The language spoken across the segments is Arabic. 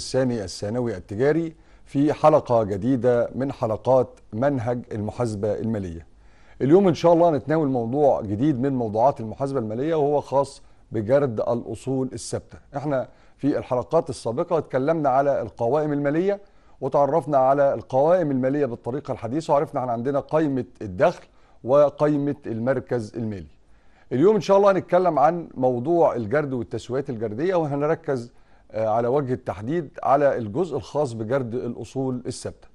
الثاني الثانوي التجاري في حلقة جديدة من حلقات منهج المحاسبة المالية اليوم إن شاء الله نتناول موضوع جديد من موضوعات المحاسبة المالية وهو خاص بجرد الأصول الثابتة احنا في الحلقات السابقة اتكلمنا على القوائم المالية وتعرفنا على القوائم المالية بالطريقة الحديثة وعرفنا عن عندنا قائمة الدخل وقائمة المركز المالي اليوم إن شاء الله هنتكلم عن موضوع الجرد والتسويات الجردية وهنركز آه، على وجه التحديد على الجزء الخاص بجرد الاصول الثابته.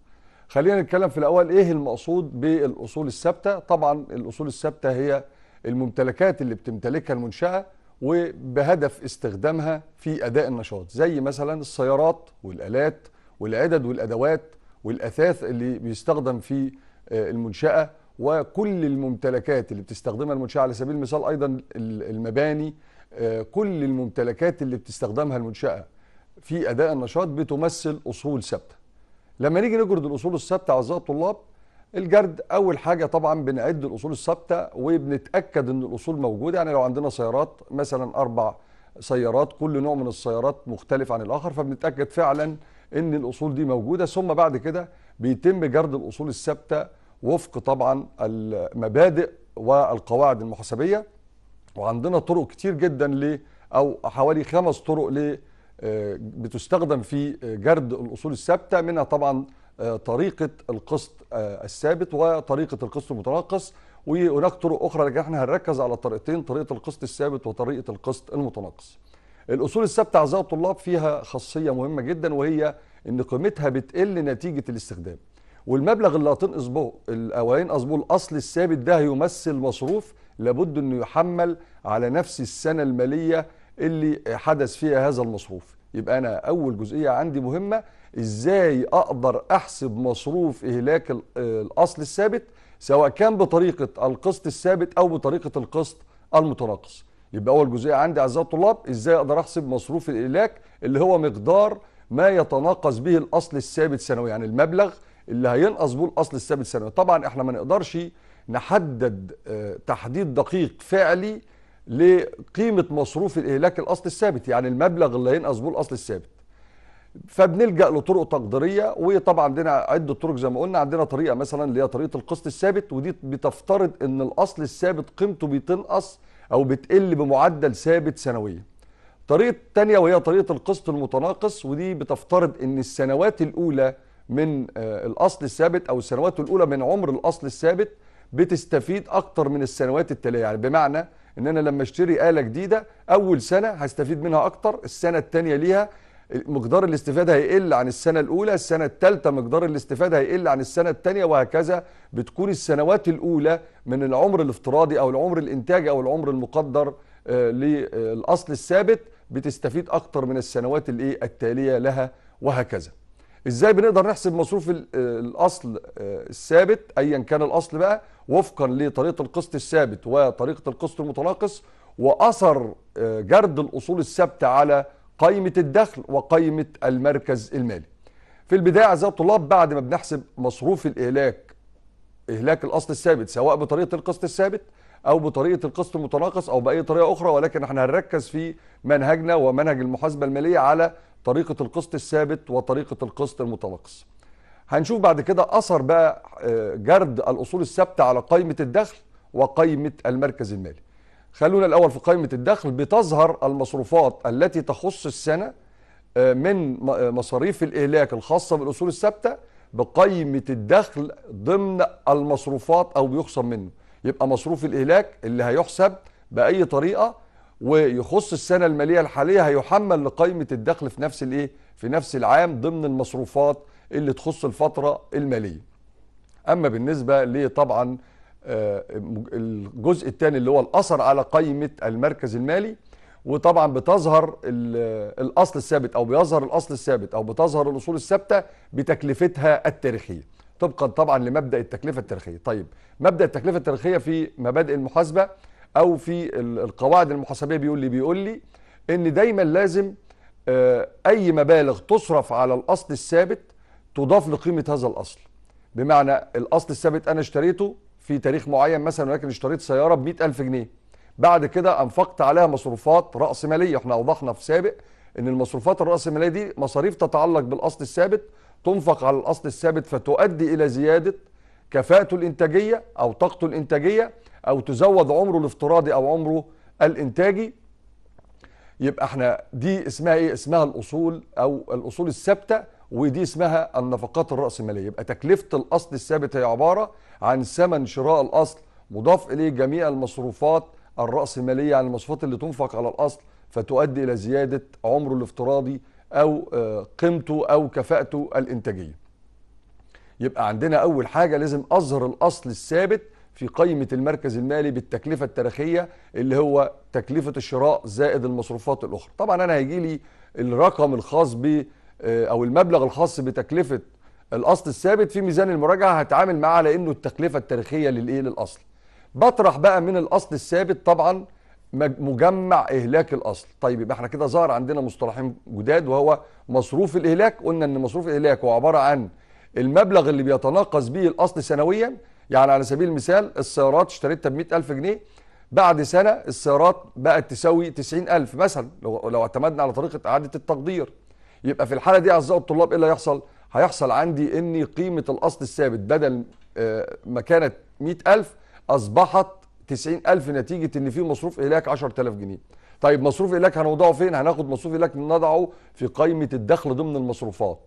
خلينا نتكلم في الاول ايه المقصود بالاصول الثابته؟ طبعا الاصول الثابته هي الممتلكات اللي بتمتلكها المنشاه وبهدف استخدامها في اداء النشاط، زي مثلا السيارات والالات والعدد والادوات والاثاث اللي بيستخدم في آه، المنشاه وكل الممتلكات اللي بتستخدمها المنشاه على سبيل المثال ايضا المباني آه، كل الممتلكات اللي بتستخدمها المنشاه في اداء النشاط بتمثل اصول ثابته لما نيجي نجرد الاصول الثابته اعزائي الطلاب الجرد اول حاجه طبعا بنعد الاصول الثابته وبنتاكد ان الاصول موجوده يعني لو عندنا سيارات مثلا اربع سيارات كل نوع من السيارات مختلف عن الاخر فبنتاكد فعلا ان الاصول دي موجوده ثم بعد كده بيتم جرد الاصول الثابته وفق طبعا المبادئ والقواعد المحاسبيه وعندنا طرق كتير جدا ل او حوالي خمس طرق ل آه، بتستخدم في آه، جرد الاصول الثابته منها طبعا آه، طريقه القسط الثابت وطريقه القسط المتناقص وهناك طرق اخرى لكن احنا هنركز على طريقتين طريقه القسط الثابت وطريقه القسط المتناقص. الاصول الثابته اعزائي الطلاب فيها خاصيه مهمه جدا وهي ان قيمتها بتقل نتيجه الاستخدام. والمبلغ اللي هتنقص به الاوان قصبه الاصل الثابت ده هيمثل مصروف لابد انه يحمل على نفس السنه الماليه اللي حدث فيها هذا المصروف يبقى انا اول جزئيه عندي مهمه ازاي اقدر احسب مصروف اهلاك الاصل الثابت سواء كان بطريقه القسط الثابت او بطريقه القسط المتناقص يبقى اول جزئيه عندي اعزائي الطلاب ازاي اقدر احسب مصروف الاهلاك اللي هو مقدار ما يتناقص به الاصل الثابت سنويا يعني المبلغ اللي هينقص به الاصل الثابت سنويا طبعا احنا ما نقدرش نحدد آه، تحديد دقيق فعلي لقيمة مصروف الإهلاك الأصل الثابت يعني المبلغ اللي هينقص به الأصل الثابت فبنلجأ لطرق تقديرية وطبعا عندنا عدة طرق زي ما قلنا عندنا طريقة مثلا اللي هي طريقة القسط الثابت ودي بتفترض أن الأصل الثابت قيمته بتنقص أو بتقل بمعدل ثابت سنويا طريقة تانية وهي طريقة القسط المتناقص ودي بتفترض أن السنوات الأولى من آه، الأصل الثابت أو السنوات الأولى من عمر الأصل الثابت بتستفيد اكتر من السنوات التاليه يعني بمعنى ان انا لما اشتري اله جديده اول سنه هستفيد منها اكتر السنه الثانيه ليها مقدار الاستفاده هيقل عن السنه الاولى السنه الثالثه مقدار الاستفاده هيقل عن السنه الثانيه وهكذا بتكون السنوات الاولى من العمر الافتراضي او العمر الانتاجي او العمر المقدر آه، للاصل الثابت بتستفيد اكتر من السنوات الايه التاليه لها وهكذا ازاي بنقدر نحسب مصروف الاصل آه، الثابت ايا كان الاصل بقى وفقا لطريقه القسط الثابت وطريقه القسط المتناقص واثر آه، جرد الاصول الثابته على قائمه الدخل وقائمه المركز المالي. في البدايه اعزائي الطلاب بعد ما بنحسب مصروف الاهلاك اهلاك الاصل الثابت سواء بطريقه القسط الثابت او بطريقه القسط المتناقص او باي طريقه اخرى ولكن احنا هنركز في منهجنا ومنهج المحاسبه الماليه على طريقه القسط الثابت وطريقه القسط المتناقص هنشوف بعد كده اثر بقى آه، جرد الاصول الثابته على قائمه الدخل وقائمه المركز المالي خلونا الاول في قائمه الدخل بتظهر المصروفات التي تخص السنه آه، من آه، مصاريف الاهلاك الخاصه بالاصول الثابته بقائمه الدخل ضمن المصروفات او بيخصم منه يبقى مصروف الاهلاك اللي هيحسب باي طريقه ويخص السنه الماليه الحاليه هيحمل لقائمه الدخل في نفس الايه في نفس العام ضمن المصروفات اللي تخص الفتره الماليه اما بالنسبه لطبعا آه، الجزء الثاني اللي هو الاثر على قائمه المركز المالي وطبعا بتظهر الاصل الثابت او بيظهر الاصل الثابت او بتظهر الاصول الثابته بتكلفتها التاريخيه طبقا طبعا لمبدا التكلفه التاريخيه طيب مبدا التكلفه التاريخيه في مبادئ المحاسبه او في القواعد المحاسبيه بيقول لي بيقول لي ان دايما لازم آه، اي مبالغ تصرف على الاصل الثابت تضاف لقيمه هذا الاصل بمعنى الاصل الثابت انا اشتريته في تاريخ معين مثلا ولكن اشتريت سياره ب 100000 جنيه بعد كده انفقت عليها مصروفات راس ماليه احنا اوضحنا في سابق ان المصروفات الراسماليه دي مصاريف تتعلق بالاصل الثابت تنفق على الاصل الثابت فتؤدي الى زياده كفاءته الانتاجيه او طاقته الانتاجيه او تزود عمره الافتراضي او عمره الانتاجي يبقى احنا دي اسمها ايه اسمها الاصول او الاصول الثابته ودي اسمها النفقات الراسماليه يبقى تكلفه الاصل الثابت هي عباره عن ثمن شراء الاصل مضاف اليه جميع المصروفات الراسماليه يعني المصروفات اللي تنفق على الاصل فتؤدي الى زياده عمره الافتراضي او آه، قيمته او كفاءته الانتاجيه يبقى عندنا أول حاجة لازم أظهر الأصل الثابت في قائمة المركز المالي بالتكلفة التاريخية اللي هو تكلفة الشراء زائد المصروفات الأخرى طبعا أنا هيجي لي الرقم الخاص ب آه، أو المبلغ الخاص بتكلفة الأصل الثابت في ميزان المراجعة هتعامل معاه على إنه التكلفة التاريخية للإيه للأصل بطرح بقى من الأصل الثابت طبعا مجمع إهلاك الأصل طيب يبقى احنا كده ظهر عندنا مصطلحين جداد وهو مصروف الإهلاك قلنا إن مصروف الإهلاك هو عبارة عن المبلغ اللي بيتناقص به الاصل سنويا يعني على سبيل المثال السيارات اشتريتها ب 100000 جنيه بعد سنه السيارات بقت تساوي 90000 مثلا لو, لو اعتمدنا على طريقه اعاده التقدير يبقى في الحاله دي اعزائي الطلاب ايه اللي هيحصل؟ هيحصل عندي ان قيمه الاصل الثابت بدل آه، ما كانت 100000 اصبحت 90000 نتيجه ان في مصروف اهلاك 10000 جنيه. طيب مصروف اهلاك هنوضعه فين؟ هناخد مصروف اهلاك نضعه في قائمه الدخل ضمن المصروفات.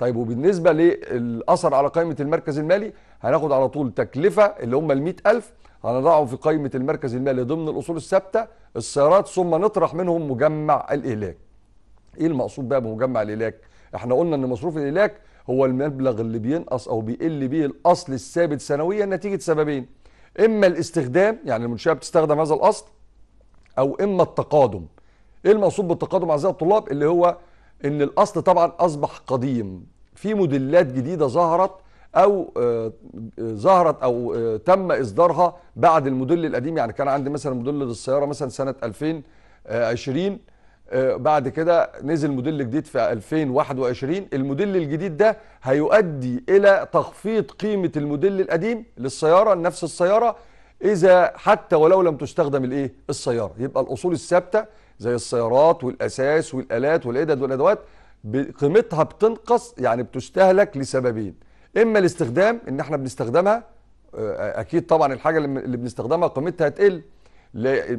طيب وبالنسبه للاثر على قائمه المركز المالي هناخد على طول تكلفه اللي هم ال 100000 هنضعهم في قائمه المركز المالي ضمن الاصول الثابته السيارات ثم نطرح منهم مجمع الاهلاك. ايه المقصود بقى بمجمع الاهلاك؟ احنا قلنا ان مصروف الاهلاك هو المبلغ اللي بينقص او بيقل بيه الاصل الثابت سنويا نتيجه سببين اما الاستخدام يعني المنشاه بتستخدم هذا الاصل او اما التقادم. ايه المقصود بالتقادم اعزائي الطلاب اللي هو ان الاصل طبعا اصبح قديم في موديلات جديده ظهرت او آه، ظهرت او آه، تم اصدارها بعد الموديل القديم يعني كان عندي مثلا موديل للسياره مثلا سنه 2020 آه، بعد كده نزل موديل جديد في 2021 الموديل الجديد ده هيؤدي الى تخفيض قيمه الموديل القديم للسياره نفس السياره اذا حتى ولو لم تستخدم الايه السياره يبقى الاصول الثابته زي السيارات والاساس والالات والادد والادوات قيمتها بتنقص يعني بتستهلك لسببين اما الاستخدام ان احنا بنستخدمها آه، آه، اكيد طبعا الحاجه اللي بنستخدمها قيمتها هتقل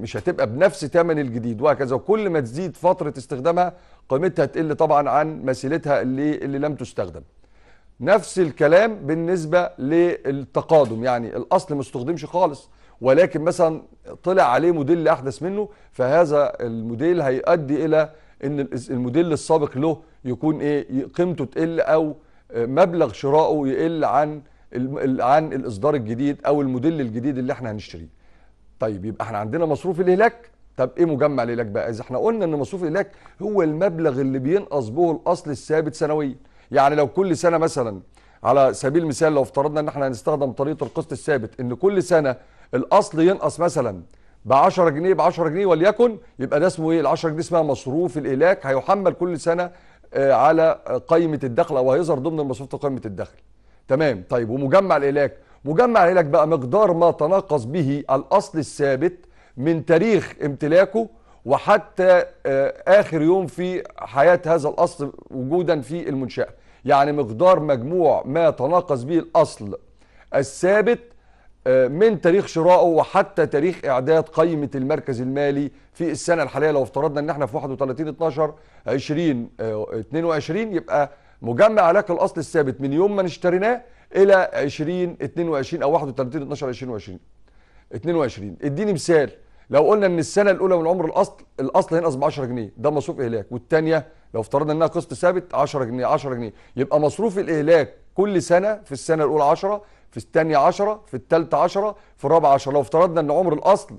مش هتبقى بنفس ثمن الجديد وهكذا وكل ما تزيد فتره استخدامها قيمتها تقل طبعا عن مثيلتها اللي اللي لم تستخدم نفس الكلام بالنسبه للتقادم يعني الاصل ما استخدمش خالص ولكن مثلا طلع عليه موديل احدث منه فهذا الموديل هيؤدي الى ان الموديل السابق له يكون ايه قيمته تقل او مبلغ شرائه يقل عن عن الاصدار الجديد او الموديل الجديد اللي احنا هنشتريه طيب يبقى احنا عندنا مصروف الهلاك طب ايه مجمع الهلاك بقى اذا احنا قلنا ان مصروف الهلاك هو المبلغ اللي بينقص به الاصل الثابت سنويا يعني لو كل سنه مثلا على سبيل المثال لو افترضنا ان احنا هنستخدم طريقه القسط الثابت ان كل سنه الاصل ينقص مثلا ب 10 جنيه ب 10 جنيه وليكن يبقى ده اسمه ايه ال 10 جنيه اسمها مصروف الالاك هيحمل كل سنه آه، على قائمه الدخل او هيظهر ضمن في قائمه الدخل تمام طيب ومجمع الالاك مجمع الالاك بقى مقدار ما تناقص به الاصل الثابت من تاريخ امتلاكه وحتى آه، اخر يوم في حياه هذا الاصل وجودا في المنشاه يعني مقدار مجموع ما تناقص به الاصل الثابت آه، من تاريخ شرائه وحتى تاريخ اعداد قائمه المركز المالي في السنه الحاليه لو افترضنا ان احنا في 31 12 20 22 يبقى مجمع لك الاصل الثابت من يوم ما اشتريناه الى 20 22 او 31 12 2020 22 اديني مثال لو قلنا ان السنه الاولى من عمر الاصل الاصل هنا ب 10 جنيه ده مصروف اهلاك والثانيه لو افترضنا انها قسط ثابت 10 جنيه 10 جنيه يبقى مصروف الاهلاك كل سنه في السنه الاولى 10 في الثانية 10 في الثالثة 10 في الرابعة 10 لو افترضنا ان عمر الاصل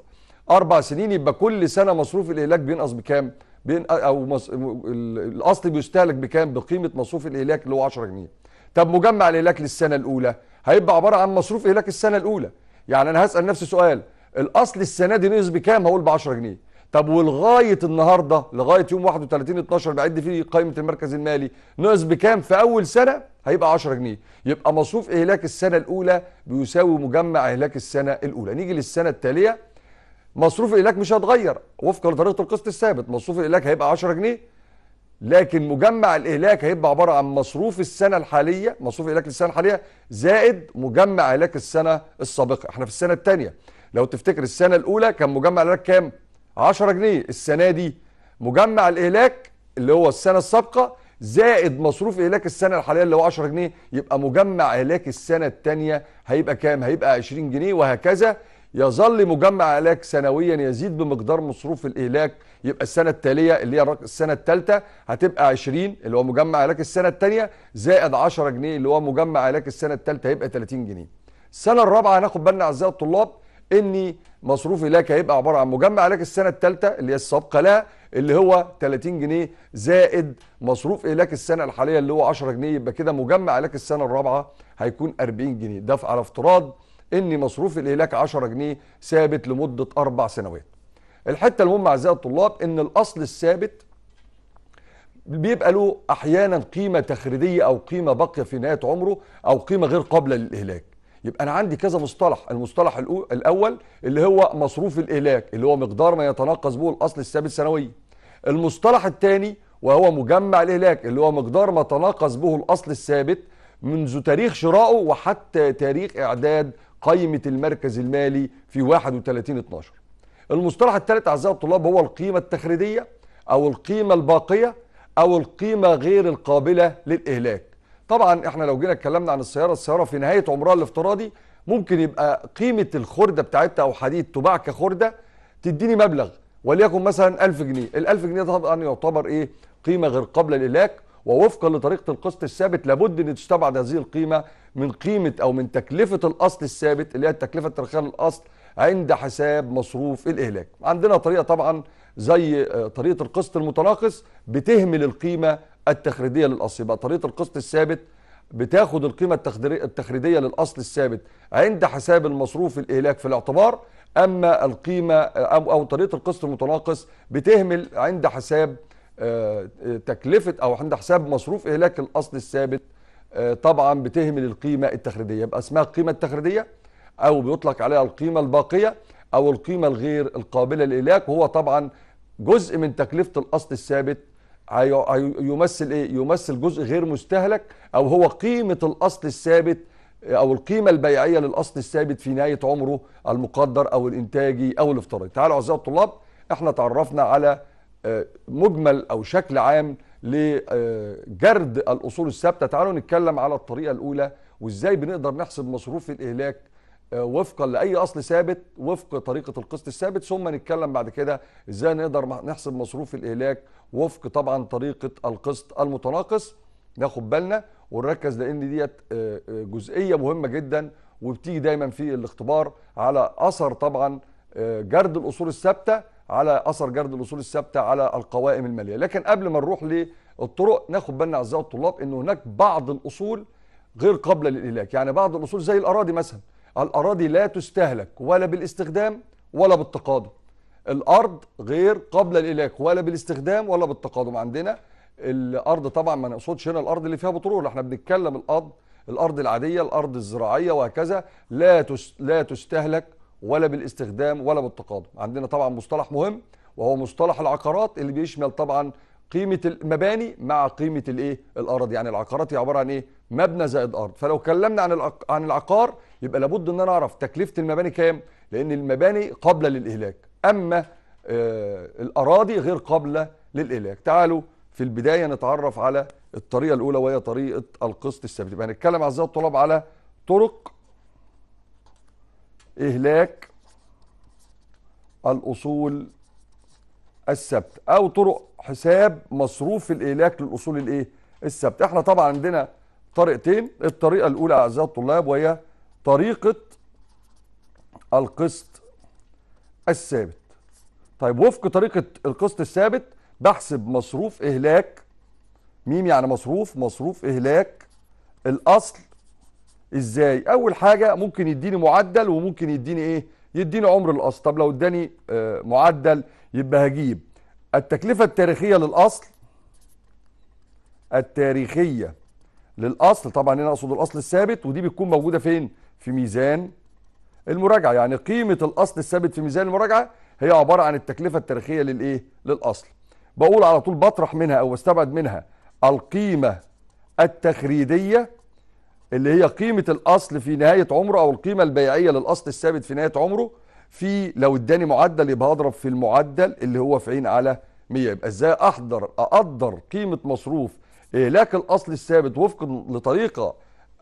اربع سنين يبقى كل سنة مصروف الاهلاك بينقص بكام؟ بين او مص... الاصل بيستهلك بكام؟ بقيمة مصروف الاهلاك اللي هو 10 جنيه. طب مجمع الاهلاك للسنة الأولى هيبقى عبارة عن مصروف اهلاك السنة الأولى. يعني أنا هسأل نفسي سؤال الاصل السنة دي نقص بكام؟ هقول ب 10 جنيه. طب ولغايه النهارده لغايه يوم 31 12 بعد فيه قائمه المركز المالي ناقص بكام في اول سنه هيبقى 10 جنيه يبقى مصروف اهلاك السنه الاولى بيساوي مجمع اهلاك السنه الاولى نيجي للسنه التاليه مصروف الاهلاك مش هيتغير وفقا لطريقه القسط الثابت مصروف الاهلاك هيبقى 10 جنيه لكن مجمع الاهلاك هيبقى عباره عن مصروف السنه الحاليه مصروف إهلاك السنة الحاليه زائد مجمع اهلاك السنه السابقه احنا في السنه الثانيه لو تفتكر السنه الاولى كان مجمع الاهلاك كام 10 جنيه السنه دي مجمع الاهلاك اللي هو السنه السابقه زائد مصروف اهلاك السنه الحاليه اللي هو 10 جنيه يبقى مجمع اهلاك السنه الثانيه هيبقى كام هيبقى 20 جنيه وهكذا يظل مجمع اهلاك سنويا يزيد بمقدار مصروف الاهلاك يبقى السنه التاليه اللي هي السنه الثالثه هتبقى 20 اللي هو مجمع اهلاك السنه الثانيه زائد 10 جنيه اللي هو مجمع اهلاك السنه الثالثه هيبقى 30 جنيه السنه الرابعه هناخد بالنا اعزائي الطلاب اني مصروفي لك هيبقى عباره عن مجمع لك السنه الثالثه اللي هي السابقه لها اللي هو 30 جنيه زائد مصروف إيه لك السنه الحاليه اللي هو 10 جنيه يبقى كده مجمع لك السنه الرابعه هيكون 40 جنيه ده على افتراض ان مصروف الاهلاك 10 جنيه ثابت لمده اربع سنوات. الحته المهمه اعزائي الطلاب ان الاصل الثابت بيبقى له احيانا قيمه تخريديه او قيمه باقيه في نهايه عمره او قيمه غير قابله للاهلاك. يبقى انا عندي كذا مصطلح المصطلح الاول اللي هو مصروف الاهلاك اللي هو مقدار ما يتناقص به الاصل الثابت سنويا المصطلح الثاني وهو مجمع الاهلاك اللي هو مقدار ما تناقص به الاصل الثابت منذ تاريخ شرائه وحتى تاريخ اعداد قيمه المركز المالي في 31 12 المصطلح الثالث اعزائي الطلاب هو القيمه التخريديه او القيمه الباقيه او القيمه غير القابله للاهلاك طبعا احنا لو جينا اتكلمنا عن السياره السياره في نهايه عمرها الافتراضي ممكن يبقى قيمه الخرده بتاعتها او حديد تباع كخرده تديني مبلغ وليكن مثلا 1000 جنيه ال 1000 جنيه طبعا يعتبر ايه قيمه غير قابله للاك ووفقا لطريقه القسط الثابت لابد ان تستبعد هذه القيمه من قيمه او من تكلفه الاصل الثابت اللي هي التكلفه ترخيص الاصل عند حساب مصروف الاهلاك عندنا طريقه طبعا زي آه، طريقه القسط المتناقص بتهمل القيمه التخريديه للاصل يبقى طريقه القسط الثابت بتاخد القيمه التخريديه للاصل الثابت عند حساب المصروف الاهلاك في الاعتبار اما القيمه او او طريقه القسط المتناقص بتهمل عند حساب آه، تكلفه او عند حساب مصروف اهلاك الاصل الثابت آه، طبعا بتهمل القيمه التخريديه يبقى اسمها القيمه التخريديه او بيطلق عليها القيمه الباقيه او القيمه الغير القابله للاهلاك وهو طبعا جزء من تكلفه الاصل الثابت هيمثل ايه يمثل جزء غير مستهلك او هو قيمه الاصل الثابت او القيمه البيعيه للاصل الثابت في نهايه عمره المقدر او الانتاجي او الافتراضي تعالوا اعزائي الطلاب احنا تعرفنا على آه، مجمل او شكل عام لجرد آه، الاصول الثابته تعالوا نتكلم على الطريقه الاولى وازاي بنقدر نحسب مصروف الاهلاك وفقا لاي اصل ثابت وفق طريقه القسط الثابت ثم نتكلم بعد كده ازاي نقدر نحسب مصروف الاهلاك وفق طبعا طريقه القسط المتناقص ناخد بالنا ونركز لان ديت آه، آه، جزئيه مهمه جدا وبتيجي دايما في الاختبار على اثر طبعا آه، جرد الاصول الثابته على اثر جرد الاصول الثابته على القوائم الماليه لكن قبل ما نروح للطرق ناخد بالنا اعزائي الطلاب ان هناك بعض الاصول غير قابله للاهلاك يعني بعض الاصول زي الاراضي مثلا الأراضي لا تستهلك ولا بالاستخدام ولا بالتقادم الأرض غير قابلة الإلاك ولا بالاستخدام ولا بالتقادم عندنا الأرض طبعا ما نقصدش هنا الأرض اللي فيها بترول احنا بنتكلم الأرض الأرض العادية الأرض الزراعية وهكذا لا لا تستهلك ولا بالاستخدام ولا بالتقادم عندنا طبعا مصطلح مهم وهو مصطلح العقارات اللي بيشمل طبعا قيمة المباني مع قيمة الايه؟ الأرض يعني العقارات هي عبارة عن ايه؟ مبنى زائد أرض فلو كلمنا عن عن العقار يبقى لابد ان انا اعرف تكلفه المباني كام لان المباني قابله للاهلاك اما آه الاراضي غير قابله للاهلاك تعالوا في البدايه نتعرف على الطريقه الاولى وهي طريقه القسط الثابت يبقى هنتكلم اعزائي الطلاب على طرق اهلاك الاصول الثابته او طرق حساب مصروف الاهلاك للاصول الايه الثابته احنا طبعا عندنا طريقتين الطريقه الاولى اعزائي الطلاب وهي طريقة القسط الثابت طيب وفق طريقة القسط الثابت بحسب مصروف إهلاك ميم يعني مصروف مصروف إهلاك الأصل إزاي أول حاجة ممكن يديني معدل وممكن يديني إيه يديني عمر الأصل طب لو اداني آه، معدل يبقى هجيب التكلفة التاريخية للأصل التاريخية للاصل طبعا هنا اقصد الاصل الثابت ودي بتكون موجوده فين في ميزان المراجعه يعني قيمه الاصل الثابت في ميزان المراجعه هي عباره عن التكلفه التاريخيه للايه للاصل بقول على طول بطرح منها او بستبعد منها القيمه التخريديه اللي هي قيمه الاصل في نهايه عمره او القيمه البيعيه للاصل الثابت في نهايه عمره في لو اداني معدل يبقى هضرب في المعدل اللي هو في عين على 100 يبقى ازاي احضر اقدر قيمه مصروف إهلاك الأصل الثابت وفقا لطريقة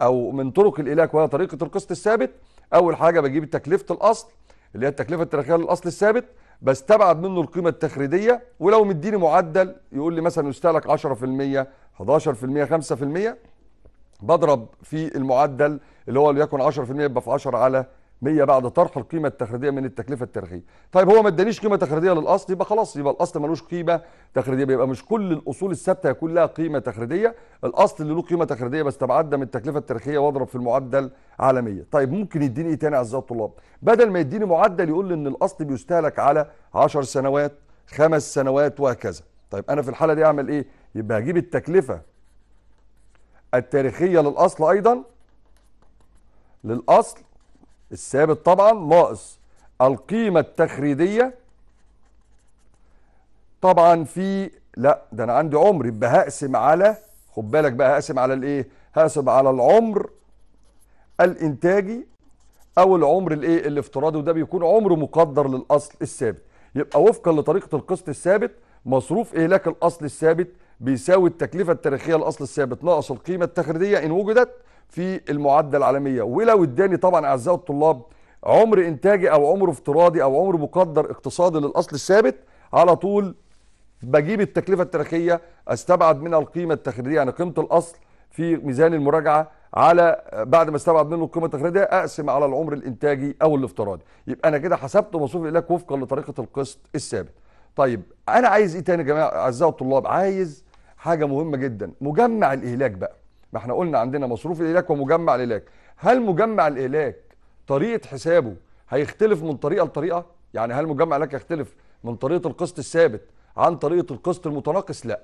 أو من طرق الإهلاك وهي طريقة القسط الثابت أول حاجة بجيب تكلفة الأصل اللي هي التكلفة التاريخية للأصل الثابت بستبعد منه القيمة التخريدية ولو مديني معدل يقول لي مثلا يستهلك 10% 11% 5% بضرب في المعدل اللي هو ليكن 10% يبقى في 10 على 100 بعد طرح القيمه التخريديه من التكلفه التاريخيه طيب هو ما ادانيش قيمه تخريديه للاصل يبقى خلاص يبقى الاصل ملوش قيمه تخريديه يبقى مش كل الاصول الثابته هيكون لها قيمه تخريديه الاصل اللي له قيمه تخريديه بس تعدى من التكلفه التاريخيه واضرب في المعدل على 100 طيب ممكن يديني ايه تاني اعزائي الطلاب بدل ما يديني معدل يقول لي ان الاصل بيستهلك على 10 سنوات خمس سنوات وهكذا طيب انا في الحاله دي اعمل ايه يبقى هجيب التكلفه التاريخيه للاصل ايضا للاصل الثابت طبعا ناقص القيمة التخريدية طبعا في لا ده انا عندي عمر يبقى هقسم على خد بالك بقى هقسم على الايه هقسم على العمر الانتاجي او العمر الايه الافتراضي وده بيكون عمر مقدر للاصل الثابت يبقى وفقا لطريقه القسط الثابت مصروف اهلاك الاصل الثابت بيساوي التكلفه التاريخيه الاصل الثابت ناقص القيمه التخريديه ان وجدت في المعدة العالمية ولو اداني طبعا أعزائي الطلاب عمر إنتاجي أو عمر افتراضي أو عمر مقدر اقتصادي للأصل الثابت على طول بجيب التكلفة التاريخية استبعد منها القيمة التخريجية يعني قيمة الأصل في ميزان المراجعة على بعد ما استبعد منه القيمة التخريجية أقسم على العمر الإنتاجي أو الافتراضي يبقى أنا كده حسبت مصروف إليك وفقا لطريقة القسط الثابت طيب أنا عايز إيه تاني يا جماعة أعزائي الطلاب عايز حاجة مهمة جدا مجمع الإهلاك بقى ما احنا قلنا عندنا مصروف الاهلاك ومجمع الاهلاك هل مجمع الاهلاك طريقه حسابه هيختلف من طريقه لطريقه يعني هل مجمع الاهلاك يختلف من طريقه القسط الثابت عن طريقه القسط المتناقص لا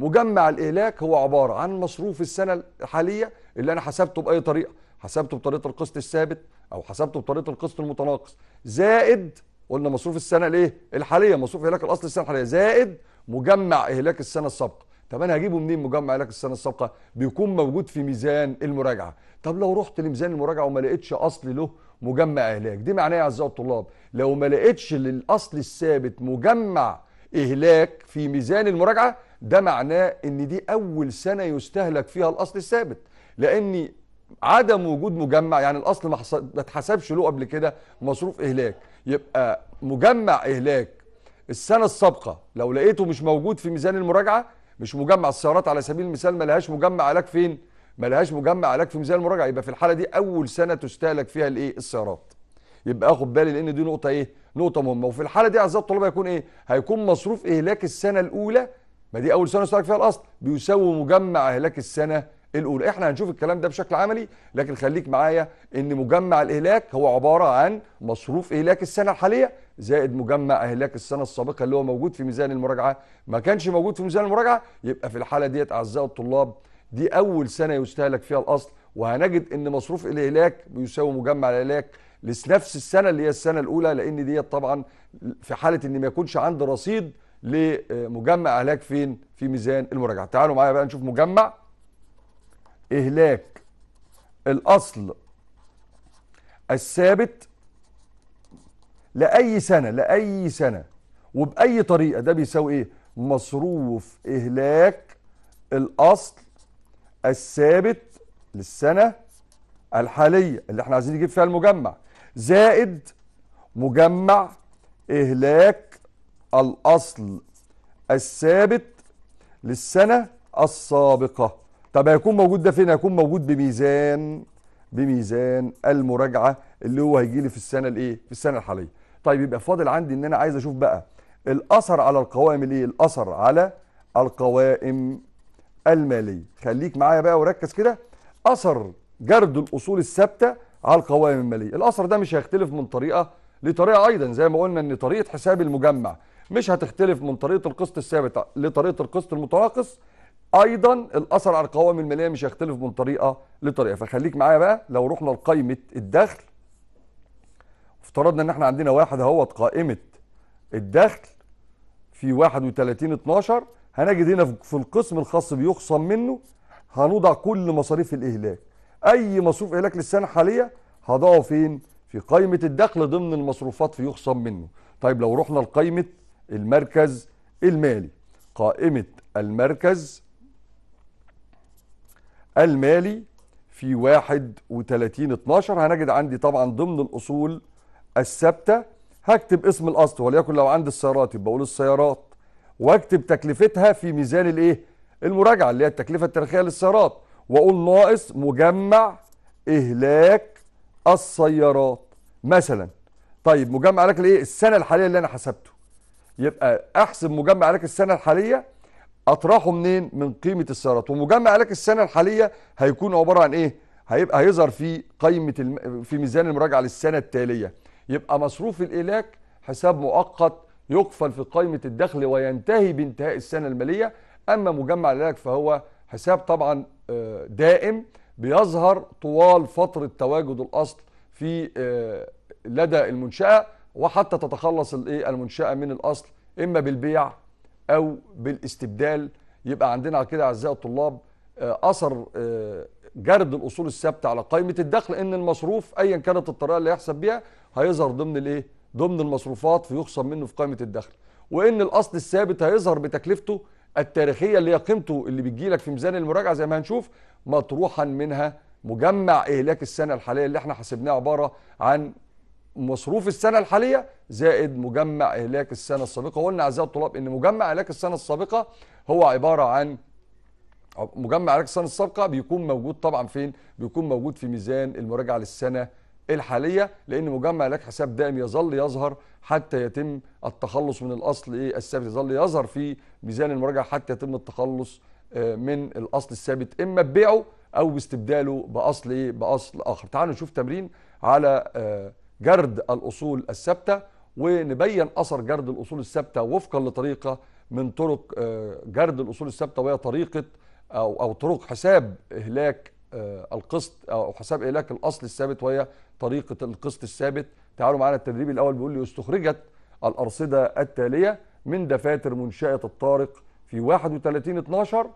مجمع الإهلاك هو عبارة عن مصروف السنة الحالية اللي أنا حسبته بأي طريقة حسبته بطريقة القسط الثابت أو حسبته بطريقة القسط المتناقص زائد قلنا مصروف السنة الإيه؟ الحالية مصروف إهلاك الأصل السنة الحالية زائد مجمع إهلاك السنة السابقة طب انا هجيبه منين مجمع لك السنه السابقه بيكون موجود في ميزان المراجعه طب لو رحت لميزان المراجعه وما لقيتش اصل له مجمع اهلاك دي معناه يا اعزائي الطلاب لو ما لقيتش للاصل الثابت مجمع اهلاك في ميزان المراجعه ده معناه ان دي اول سنه يستهلك فيها الاصل الثابت لان عدم وجود مجمع يعني الاصل ما اتحسبش له قبل كده مصروف اهلاك يبقى مجمع اهلاك السنه السابقه لو لقيته مش موجود في ميزان المراجعه مش مجمع السيارات على سبيل المثال ما لهاش مجمع علاج فين ما لهاش مجمع علاج في ميزان المراجعه يبقى في الحاله دي اول سنه تستهلك فيها الايه السيارات يبقى اخد بالي لان دي نقطه ايه نقطه مهمه وفي الحاله دي اعزائي الطلبه هيكون ايه هيكون مصروف اهلاك السنه الاولى ما دي اول سنه يستهلك فيها الاصل بيساوي مجمع اهلاك السنه الاولى احنا هنشوف الكلام ده بشكل عملي لكن خليك معايا ان مجمع الاهلاك هو عباره عن مصروف اهلاك السنه الحاليه زائد مجمع اهلاك السنه السابقه اللي هو موجود في ميزان المراجعه ما كانش موجود في ميزان المراجعه يبقى في الحاله ديت اعزائي الطلاب دي اول سنه يستهلك فيها الاصل وهنجد ان مصروف الاهلاك بيساوي مجمع الاهلاك لنفس السنه اللي هي السنه الاولى لان ديت طبعا في حاله ان ما يكونش عند رصيد لمجمع اهلاك فين في ميزان المراجعه تعالوا معايا بقى نشوف مجمع إهلاك الأصل الثابت لأي سنة لأي سنة وبأي طريقة ده بيساوي إيه؟ مصروف إهلاك الأصل الثابت للسنة الحالية اللي احنا عايزين نجيب فيها المجمع زائد مجمع إهلاك الأصل الثابت للسنة السابقة طب هيكون موجود ده فين هيكون موجود بميزان بميزان المراجعه اللي هو هيجي لي في السنه الايه في السنه الحاليه طيب يبقى فاضل عندي ان انا عايز اشوف بقى الاثر على القوائم الايه الاثر على القوائم الماليه خليك معايا بقى وركز كده اثر جرد الاصول الثابته على القوائم الماليه الاثر ده مش هيختلف من طريقه لطريقه ايضا زي ما قلنا ان طريقه حساب المجمع مش هتختلف من طريقه القسط الثابت لطريقه القسط المتناقص ايضا الاثر على القوائم الماليه مش هيختلف من طريقه لطريقه فخليك معايا بقى لو رحنا لقائمه الدخل افترضنا ان احنا عندنا واحد اهوت قائمه الدخل في 31 12 هنجد هنا في القسم الخاص بيخصم منه هنوضع كل مصاريف الاهلاك اي مصروف اهلاك للسنه الحاليه هضعه فين في قائمه الدخل ضمن المصروفات في يخصم منه طيب لو رحنا لقائمه المركز المالي قائمه المركز المالي في 31 12 هنجد عندي طبعا ضمن الاصول الثابته هكتب اسم الاصل وليكن لو عندي السيارات يبقى اقول السيارات واكتب تكلفتها في ميزان الايه؟ المراجعه اللي هي التكلفه التاريخيه للسيارات واقول ناقص مجمع اهلاك السيارات مثلا طيب مجمع لك الايه؟ السنه الحاليه اللي انا حسبته يبقى احسب مجمع لك السنه الحاليه اطرحه منين من قيمه السيارات ومجمع لك السنه الحاليه هيكون عباره عن ايه هيبقى هيظهر في قائمه الم... في ميزان المراجعه للسنه التاليه يبقى مصروف الالاك حساب مؤقت يقفل في قائمه الدخل وينتهي بانتهاء السنه الماليه اما مجمع الالاك فهو حساب طبعا آه، دائم بيظهر طوال فتره تواجد الاصل في آه، لدى المنشاه وحتى تتخلص المنشاه من الاصل اما بالبيع او بالاستبدال يبقى عندنا كده اعزائي الطلاب آه، اثر آه، جرد الاصول الثابته على قائمه الدخل ان المصروف ايا كانت الطريقه اللي هيحسب بيها هيظهر ضمن الايه؟ ضمن المصروفات فيخصم منه في قائمه الدخل وان الاصل الثابت هيظهر بتكلفته التاريخيه اللي هي قيمته اللي بتجي لك في ميزان المراجعه زي ما هنشوف مطروحا منها مجمع اهلاك السنه الحاليه اللي احنا حسبناه عباره عن مصروف السنه الحاليه زائد مجمع اهلاك السنه السابقه قلنا اعزائي الطلاب ان مجمع اهلاك السنه السابقه هو عباره عن مجمع اهلاك السنه السابقه بيكون موجود طبعا فين بيكون موجود في ميزان المراجعه للسنه الحاليه لان مجمع إهلاك حساب دائم يظل يظهر حتى يتم التخلص من الاصل ايه الثابت يظل يظهر في ميزان المراجعه حتى يتم التخلص آه، من الاصل الثابت اما ببيعه او باستبداله باصل ايه باصل اخر تعالوا نشوف تمرين على آه، جرد الأصول الثابتة ونبين أثر جرد الأصول الثابتة وفقا لطريقة من طرق آه، جرد الأصول الثابتة وهي طريقة أو أو طرق حساب إهلاك آه، القسط أو حساب إهلاك الأصل الثابت وهي طريقة القسط الثابت تعالوا معانا التدريب الأول بيقول لي استخرجت الأرصدة التالية من دفاتر منشأة الطارق في 31 12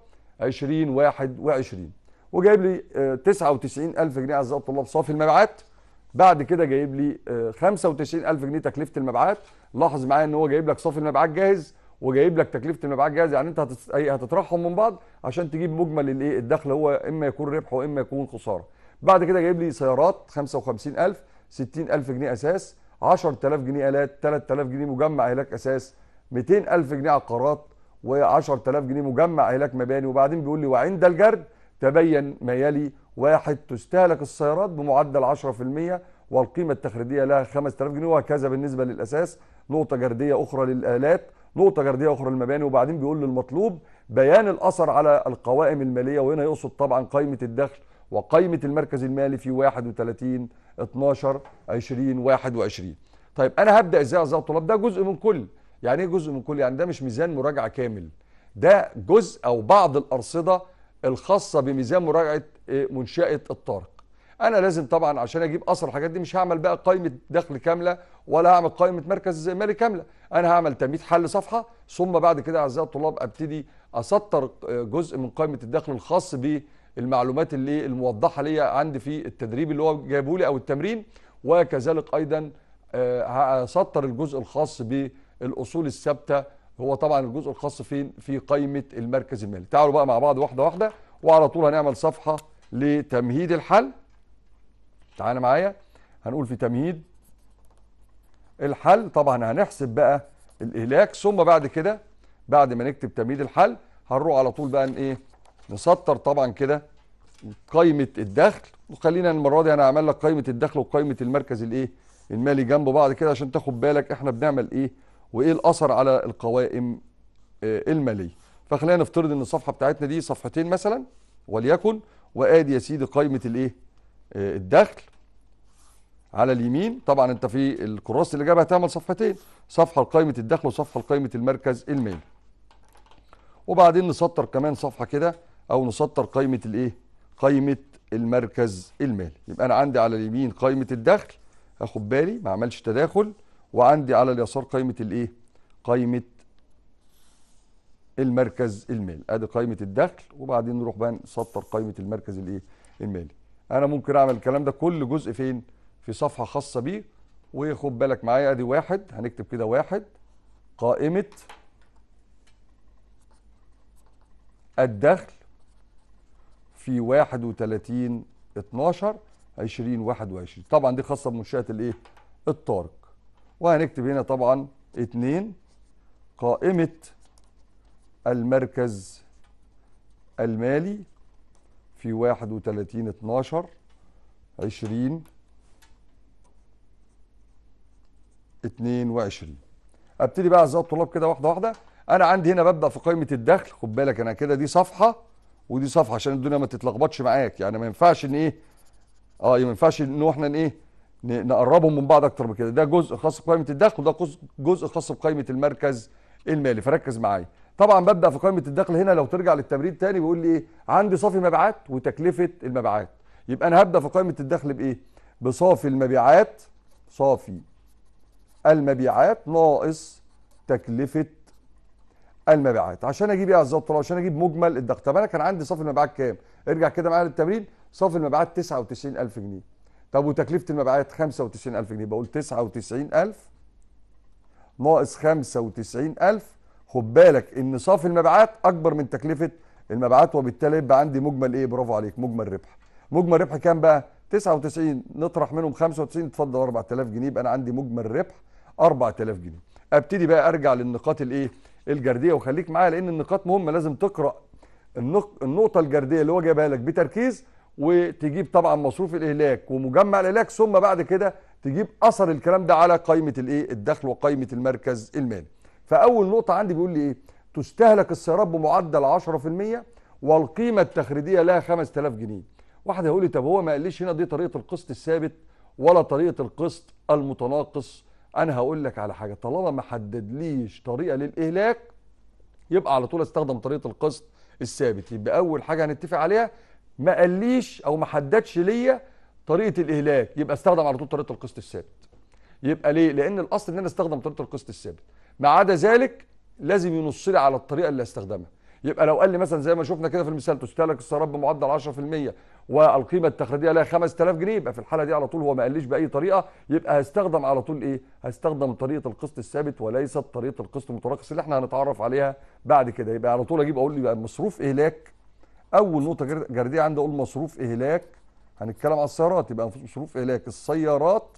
20 21 وجايب لي 99000 آه، جنيه أعزائي الطلاب صافي المبيعات بعد كده جايب لي 95000 آه، جنيه تكلفه المبيعات لاحظ معايا ان هو جايب لك صافي المبيعات جاهز وجايب لك تكلفه المبيعات جاهز يعني انت هتطرحهم من بعض عشان تجيب مجمل الايه الدخل هو اما يكون ربح واما يكون خساره بعد كده جايب لي سيارات 55000 60000 جنيه اساس 10000 جنيه الات 3000 جنيه مجمع هلاك اساس 200000 جنيه عقارات و10000 جنيه مجمع هلاك مباني وبعدين بيقول لي وعند الجرد تبين ما يلي واحد تستهلك السيارات بمعدل 10% والقيمة التخريدية لها 5000 جنيه وهكذا بالنسبة للأساس نقطة جردية أخرى للآلات نقطة جردية أخرى للمباني وبعدين بيقول للمطلوب بيان الأثر على القوائم المالية وهنا يقصد طبعا قائمة الدخل وقائمة المركز المالي في 31 12 20 21 طيب أنا هبدأ إزاي أعزائي الطلاب ده جزء من كل يعني إيه جزء من كل يعني ده مش ميزان مراجعة كامل ده جزء أو بعض الأرصدة الخاصه بميزان مراجعه آه، منشاه الطارق انا لازم طبعا عشان اجيب اثر الحاجات دي مش هعمل بقى قائمه دخل كامله ولا هعمل قائمه مركز مالي كامله انا هعمل تمهيد حل صفحه ثم بعد كده اعزائي الطلاب ابتدي اسطر آه، جزء من قائمه الدخل الخاص بالمعلومات اللي الموضحه ليا عندي في التدريب اللي هو جايبه لي او التمرين وكذلك ايضا هسطر آه، الجزء الخاص بالاصول الثابته هو طبعا الجزء الخاص فين في قائمه المركز المالي تعالوا بقى مع بعض واحده واحده وعلى طول هنعمل صفحه لتمهيد الحل تعالى معايا هنقول في تمهيد الحل طبعا هنحسب بقى الاهلاك ثم بعد كده بعد ما نكتب تمهيد الحل هنروح على طول بقى ايه نسطر طبعا كده قائمه الدخل وخلينا المره دي انا اعمل لك قائمه الدخل وقائمه المركز الايه المالي جنب بعض كده عشان تاخد بالك احنا بنعمل ايه وايه الاثر على القوائم آه، الماليه فخلينا نفترض ان الصفحه بتاعتنا دي صفحتين مثلا وليكن وادي يا سيدي قائمه الايه آه، الدخل على اليمين طبعا انت في الكراس اللي جابها هتعمل صفحتين صفحه لقائمه الدخل وصفحه لقائمه المركز المالي وبعدين نسطر كمان صفحه كده او نسطر قائمه الايه قائمه المركز المالي يبقى انا عندي على اليمين قائمه الدخل اخد بالي ما عملش تداخل وعندي على اليسار قائمه الايه قائمه المركز المالي ادي قائمه الدخل وبعدين نروح بقى نسطر قائمه المركز الايه المالي انا ممكن اعمل الكلام ده كل جزء فين في صفحه خاصه بيه وخد بالك معايا ادي واحد هنكتب كده واحد قائمه الدخل في 31 12 20 21 طبعا دي خاصه بمنشاه الايه الطارق وهنكتب هنا طبعا 2 قائمة المركز المالي في 31 12 اتنين وعشرين ابتدي بقى اعزائي الطلاب كده واحده واحده انا عندي هنا ببدا في قائمه الدخل خد بالك انا كده دي صفحه ودي صفحه عشان الدنيا ما تتلخبطش معاك يعني ما ينفعش ان ايه اه ما ينفعش ان احنا ايه نقربهم من بعض اكتر من كده ده جزء خاص بقائمه الدخل وده جزء خاص بقائمه المركز المالي فركز معايا طبعا ببدا في قائمه الدخل هنا لو ترجع للتمرين تاني بيقول لي ايه عندي صافي مبيعات وتكلفه المبيعات يبقى انا هبدا في قائمه الدخل بايه بصافي المبيعات صافي المبيعات ناقص تكلفه المبيعات عشان اجيب ايه بالظبط عشان اجيب مجمل الدخل طب انا كان عندي صافي المبيعات كام ارجع كده معايا للتمرين صافي المبيعات 99000 جنيه طب وتكلفه المبيعات 95000 جنيه بقول 99000 ناقص 95000 خد بالك ان صافي المبيعات اكبر من تكلفه المبيعات وبالتالي يبقى عندي مجمل ايه برافو عليك مجمل ربح مجمل ربح كام بقى 99 نطرح منهم 95 اتفضل 4000 جنيه يبقى انا عندي مجمل ربح 4000 جنيه ابتدي بقى ارجع للنقاط الايه الجرديه وخليك معايا لان النقاط مهمه لازم تقرا النقطه الجرديه اللي هو جايبها لك بتركيز وتجيب طبعا مصروف الاهلاك ومجمع الاهلاك ثم بعد كده تجيب اثر الكلام ده على قائمه الايه الدخل وقائمه المركز المالي فاول نقطه عندي بيقول لي ايه تستهلك السيارات بمعدل 10% والقيمه التخريديه لها 5000 جنيه واحد هيقول لي طب هو ما قاليش هنا دي طريقه القسط الثابت ولا طريقه القسط المتناقص انا هقول لك على حاجه طالما ما حددليش طريقه للاهلاك يبقى على طول استخدم طريقه القسط الثابت يبقى اول حاجه هنتفق عليها ما قاليش او ما حددش ليا طريقه الاهلاك يبقى استخدم على طول طريقه القسط الثابت يبقى ليه لان الاصل ان انا استخدم طريقه القسط الثابت ما عدا ذلك لازم ينص لي على الطريقه اللي استخدمها يبقى لو قال لي مثلا زي ما شفنا كده في المثال تستهلك السيارات بمعدل 10% والقيمه التخريجيه لها 5000 جنيه يبقى في الحاله دي على طول هو ما قاليش باي طريقه يبقى هستخدم على طول ايه؟ هستخدم طريقه القسط الثابت وليست طريقه القسط المتراخص اللي احنا هنتعرف عليها بعد كده يبقى على طول اجيب اقول لي مصروف اهلاك اول نقطه جرديه عندي اقول مصروف اهلاك هنتكلم على السيارات يبقى مصروف اهلاك السيارات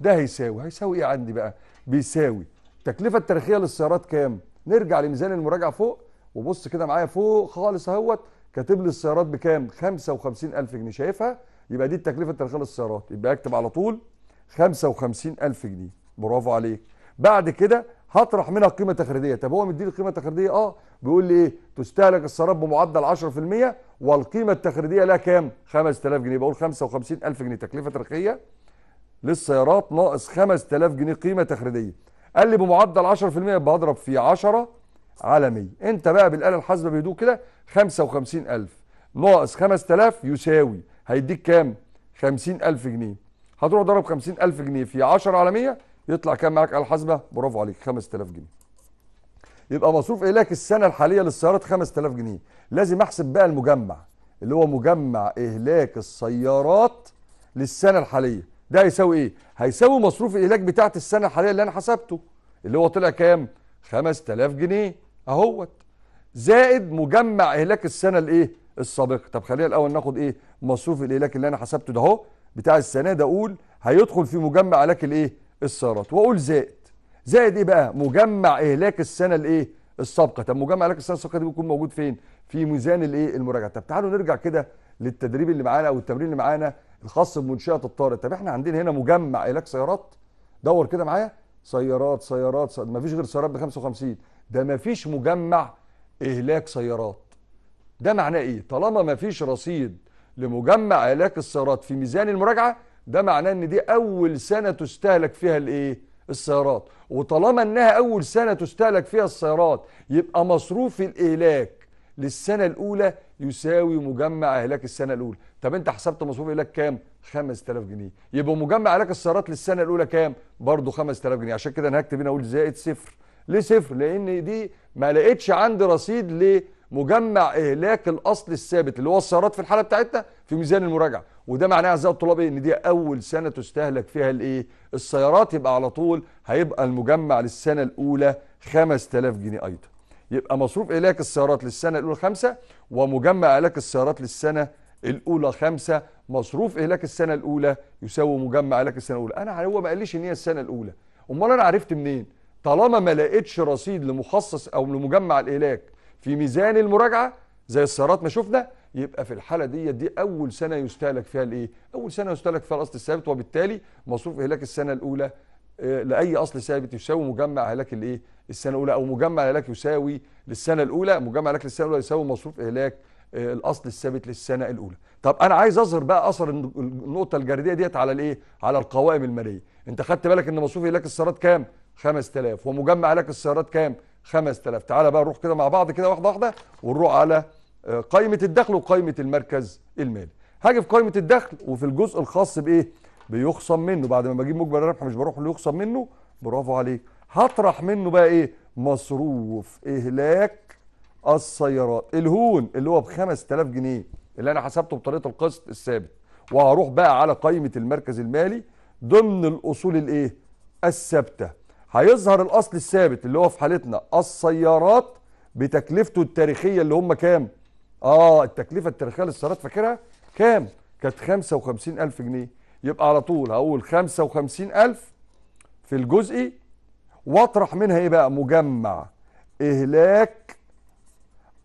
ده هيساوي هيساوي ايه عندي بقى بيساوي التكلفه التاريخيه للسيارات كام نرجع لميزان المراجعه فوق وبص كده معايا فوق خالص اهوت كاتب لي السيارات بكام 55000 جنيه شايفها يبقى دي التكلفه التاريخيه للسيارات يبقى اكتب على طول 55000 جنيه برافو عليك بعد كده هطرح منها القيمه تخريدية طب هو مديني القيمه تخريدية اه بيقول لي ايه تستهلك السراب بمعدل 10% والقيمه التخريدية لها كام 5000 جنيه بقول 55000 جنيه تكلفه تاريخيه للسيارات ناقص 5000 جنيه قيمه تخريدية قال لي بمعدل 10% بضرب في 10 على 100 انت بقى بالاله الحاسبه بهدوء كده 55000 ناقص 5000 يساوي هيديك كام 50000 جنيه هتروح ضرب 50000 جنيه في 10 على 100 يطلع كام معاك على الحاسبه برافو عليك 5000 جنيه يبقى مصروف اهلاك السنه الحاليه للسيارات 5000 جنيه لازم احسب بقى المجمع اللي هو مجمع اهلاك السيارات للسنه الحاليه ده هيساوي ايه هيساوي مصروف الاهلاك بتاعت السنه الحاليه اللي انا حسبته اللي هو طلع كام 5000 جنيه اهوت زائد مجمع اهلاك السنه الايه السابقه طب خلينا الاول ناخد ايه مصروف الاهلاك اللي انا حسبته ده اهو بتاع السنه ده اقول هيدخل في مجمع اهلاك الايه السيارات واقول زائد زائد ايه بقى مجمع اهلاك السنه الايه السابقه طب مجمع اهلاك السنه السابقه دي بيكون موجود فين في ميزان الايه المراجعه طب تعالوا نرجع كده للتدريب اللي معانا او التمرين اللي معانا الخاص بمنشاه الطارئ طب احنا عندنا هنا مجمع اهلاك سيارات دور كده معايا سيارات سيارات, سيارات. ما فيش غير سيارات ب 55 ده ما فيش مجمع اهلاك سيارات ده معناه ايه طالما ما فيش رصيد لمجمع اهلاك السيارات في ميزان المراجعه ده معناه ان دي اول سنه تستهلك فيها الايه السيارات وطالما انها اول سنه تستهلك فيها السيارات يبقى مصروف الاهلاك للسنه الاولى يساوي مجمع اهلاك السنه الاولى طب انت حسبت مصروف الاهلاك كام 5000 جنيه يبقى مجمع اهلاك السيارات للسنه الاولى كام برضه 5000 جنيه عشان كده انا هكتب هنا اقول زائد صفر ليه صفر لان دي ما لقيتش عندي رصيد ليه مجمع اهلاك الاصل الثابت اللي هو السيارات في الحاله بتاعتنا في ميزان المراجعه وده معناه اعزائي الطلاب ان دي اول سنه تستهلك فيها الايه السيارات يبقى على طول هيبقى المجمع للسنه الاولى 5000 جنيه ايضا يبقى مصروف اهلاك السيارات للسنه الاولى خمسة ومجمع اهلاك السيارات للسنه الاولى خمسة مصروف اهلاك السنه الاولى يساوي مجمع اهلاك السنه الاولى انا هو ما قاليش ان هي السنه الاولى امال انا عرفت منين طالما ما لقيتش رصيد لمخصص او لمجمع الاهلاك في ميزان المراجعه زي السيارات ما شفنا يبقى في الحاله دي دي اول سنه يستهلك فيها الايه؟ اول سنه يستهلك فيها الاصل الثابت وبالتالي مصروف اهلاك السنه الاولى آه، لاي اصل ثابت يساوي مجمع اهلاك الايه؟ السنه الاولى او مجمع اهلاك يساوي للسنه الاولى مجمع اهلاك للسنه الاولى يساوي مصروف اهلاك آه، الاصل الثابت للسنه الاولى طب انا عايز اظهر بقى اثر النقطه الجرديه ديت على الايه على القوائم الماليه انت خدت بالك ان مصروف اهلاك السيارات كام 5000 ومجمع اهلاك السيارات كام 5000 تعالى بقى نروح كده مع بعض كده واحده واحده ونروح على آه، قائمه الدخل وقائمه المركز المالي هاجي في قائمه الدخل وفي الجزء الخاص بايه بيخصم منه بعد ما بجيب مجمل الربح مش بروح اللي يخصم منه برافو عليك هطرح منه بقى ايه مصروف اهلاك السيارات الهون اللي هو ب 5000 جنيه اللي انا حسبته بطريقه القسط الثابت وهروح بقى على قائمه المركز المالي ضمن الاصول الايه الثابته هيظهر الاصل الثابت اللي هو في حالتنا السيارات بتكلفته التاريخيه اللي هم كام اه التكلفه التاريخيه للسيارات فاكرها كام كانت 55000 جنيه يبقى على طول هقول 55000 في الجزئي واطرح منها ايه بقى مجمع اهلاك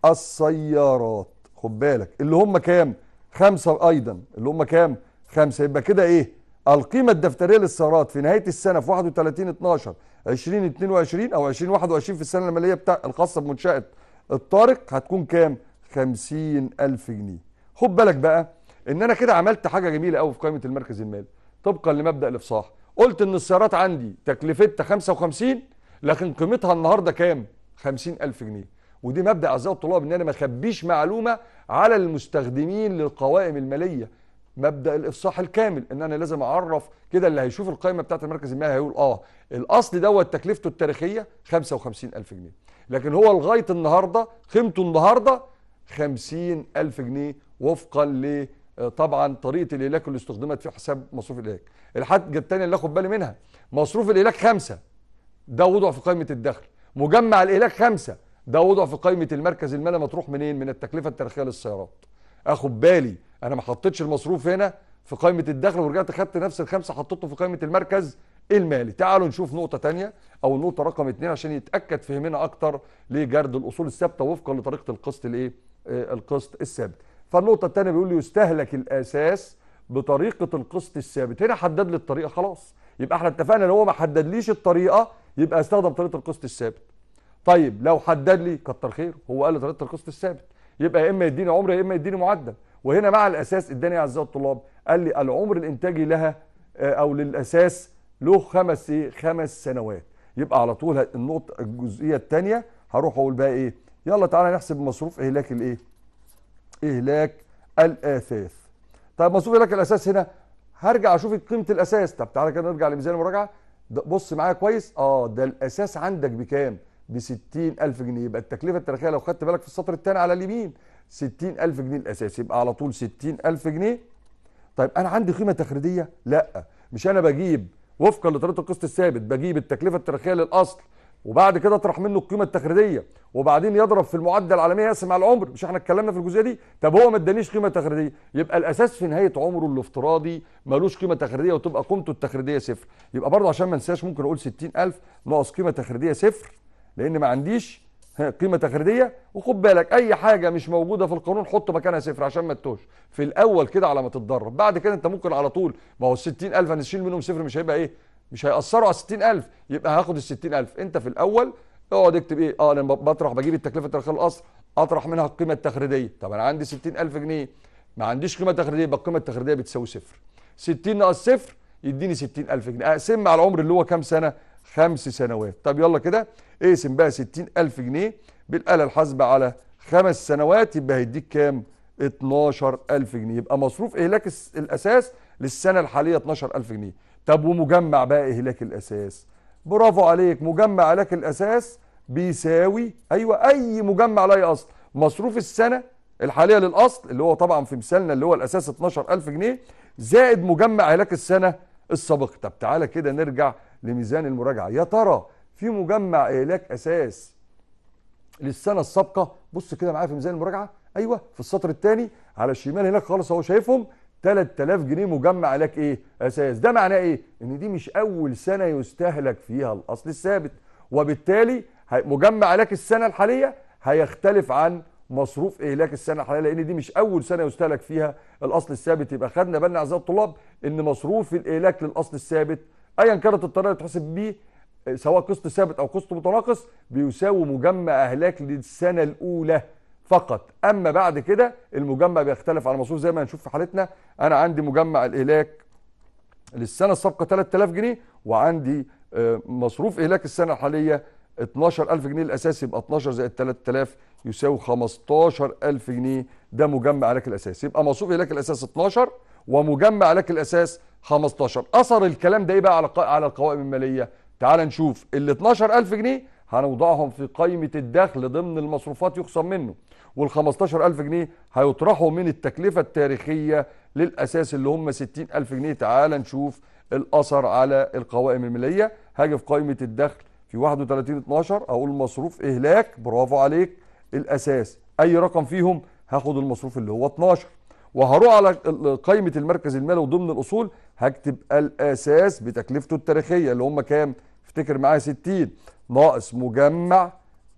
السيارات خد بالك اللي هم كام خمسة ايضا اللي هم كام خمسة يبقى كده ايه القيمة الدفترية للسيارات في نهاية السنة في 31 12 2022 او 2021 في السنه الماليه بتاع الخاصه بمنشاه الطارق هتكون كام 50000 جنيه خد بالك بقى ان انا كده عملت حاجه جميله قوي في قائمه المركز المالي طبقا لمبدا الافصاح قلت ان السيارات عندي تكلفتها 55 لكن قيمتها النهارده كام 50000 جنيه ودي مبدا اعزائي الطلاب ان انا ما اخبيش معلومه على المستخدمين للقوائم الماليه مبدا الافصاح الكامل ان انا لازم اعرف كده اللي هيشوف القائمه بتاعه المركز المالي هيقول اه الاصل دوت تكلفته التاريخيه 55000 جنيه لكن هو لغايه النهارده قيمته النهارده 50000 جنيه وفقا ل آه، طبعا طريقه الهلاك اللي استخدمت في حساب مصروف الهلاك الحاجه الثانيه اللي اخد بالي منها مصروف الهلاك خمسة ده وضع في قائمه الدخل مجمع الهلاك خمسة ده وضع في قائمه المركز المالي مطروح منين من التكلفه التاريخيه للسيارات اخد بالي انا ما حطيتش المصروف هنا في قائمه الدخل ورجعت خدت نفس الخمسه حطيته في قائمه المركز المالي تعالوا نشوف نقطه تانية او النقطه رقم اثنين عشان يتاكد فهمنا اكتر لجرد الاصول الثابته وفقا لطريقه القسط الايه آه، القسط الثابت فالنقطه الثانيه بيقول لي يستهلك الاساس بطريقه القسط الثابت هنا حدد لي الطريقه خلاص يبقى احنا اتفقنا ان هو ما حددليش الطريقه يبقى استخدم طريقه القسط الثابت طيب لو حدد لي كتر خير هو قال لي طريقه القسط الثابت يبقى يا اما يديني عمر يا اما يديني معدل وهنا مع الاساس اداني اعزائي الطلاب قال لي العمر الانتاجي لها آه، او للاساس له خمس ايه خمس سنوات يبقى على طول النقطه الجزئيه الثانيه هروح اقول بقى ايه يلا تعالى نحسب مصروف اهلاك الايه اهلاك الاثاث طيب مصروف اهلاك الاساس هنا هرجع اشوف قيمه الاساس طب تعالى كده نرجع لميزان المراجعه بص معايا كويس اه ده الاساس عندك بكام ب 60000 جنيه يبقى التكلفه التاريخيه لو خدت بالك في السطر الثاني على اليمين 60000 جنيه الاساسي يبقى على طول 60000 جنيه طيب انا عندي قيمه تخريديه؟ لا مش انا بجيب وفقا لطريقه القسط الثابت بجيب التكلفه التاريخيه للاصل وبعد كده اطرح منه القيمه التخريديه وبعدين يضرب في المعدل العالمي يقسم على العمر مش احنا اتكلمنا في الجزئيه دي طب هو ما ادانيش قيمه تخريديه يبقى الاساس في نهايه عمره الافتراضي ملوش قيمه تخريديه وتبقى قيمته التخريديه صفر يبقى برضه عشان ما انساش ممكن اقول 60000 ناقص قيمه تخريديه صفر لان ما عنديش قيمه تخريديه وخد بالك اي حاجه مش موجوده في القانون حط مكانها صفر عشان ما تتوهش في الاول كده على ما تتدرب بعد كده انت ممكن على طول ما هو ال 60000 هنشيل منهم صفر مش هيبقى ايه مش هيأثروا على 60000 يبقى هاخد ال 60000 انت في الاول اقعد اكتب ايه اه انا بطرح بجيب التكلفه التاريخيه للقصر اطرح منها القيمه التخريديه طب انا عندي 60000 جنيه ما عنديش قيمه تخريديه يبقى القيمه التخريديه بتساوي صفر 60 ناقص صفر يديني 60000 جنيه اقسم على العمر اللي هو كام سنه خمس سنوات طب يلا كده اقسم بقى 60000 جنيه بالآلة الحاسبة على خمس سنوات يبقى هيديك كام 12000 جنيه يبقى مصروف إهلاك الأساس للسنة الحالية 12000 جنيه طب ومجمع بقى إهلاك الأساس برافو عليك مجمع إهلاك الأساس بيساوي أيوة أي مجمع لا اصل مصروف السنة الحالية للأصل اللي هو طبعا في مثالنا اللي هو الأساس 12000 جنيه زائد مجمع إهلاك السنة السابقة طب تعالى كده نرجع لميزان المراجعه يا ترى في مجمع اهلاك اساس للسنه السابقه بص كده معايا في ميزان المراجعه ايوه في السطر الثاني على الشمال هناك خالص اهو شايفهم 3000 جنيه مجمع لك ايه اساس ده معناه ايه ان دي مش اول سنه يستهلك فيها الاصل الثابت وبالتالي مجمع لك السنه الحاليه هيختلف عن مصروف اهلاك السنه الحاليه لان دي مش اول سنه يستهلك فيها الاصل الثابت يبقى خدنا بالنا اعزائي الطلاب ان مصروف الاهلاك للاصل الثابت ايا كانت الطريقه اللي تحسب بيه سواء قسط ثابت او قسط متناقص بيساوي مجمع اهلاك للسنه الاولى فقط اما بعد كده المجمع بيختلف على المصروف زي ما هنشوف في حالتنا انا عندي مجمع الاهلاك للسنه السابقه 3000 جنيه وعندي آه، مصروف اهلاك السنه الحاليه 12000 جنيه الاساسي يبقى 12 زائد 3000 يساوي 15000 جنيه ده مجمع لك الاساس يبقى مصروف اهلاك الاساس 12 ومجمع لك الاساس 15 اثر الكلام ده ايه بقى على على القوائم الماليه تعال نشوف ال 12000 جنيه هنوضعهم في قائمه الدخل ضمن المصروفات يخصم منه وال 15000 جنيه هيطرحوا من التكلفه التاريخيه للاساس اللي هم 60000 جنيه تعال نشوف الاثر على القوائم الماليه هاجي في قائمه الدخل في 31 12 اقول مصروف اهلاك برافو عليك الاساس اي رقم فيهم هاخد المصروف اللي هو 12 وهروح على قائمه المركز المالي وضمن الاصول هكتب الاساس بتكلفته التاريخيه اللي هم كام؟ افتكر معايا 60 ناقص مجمع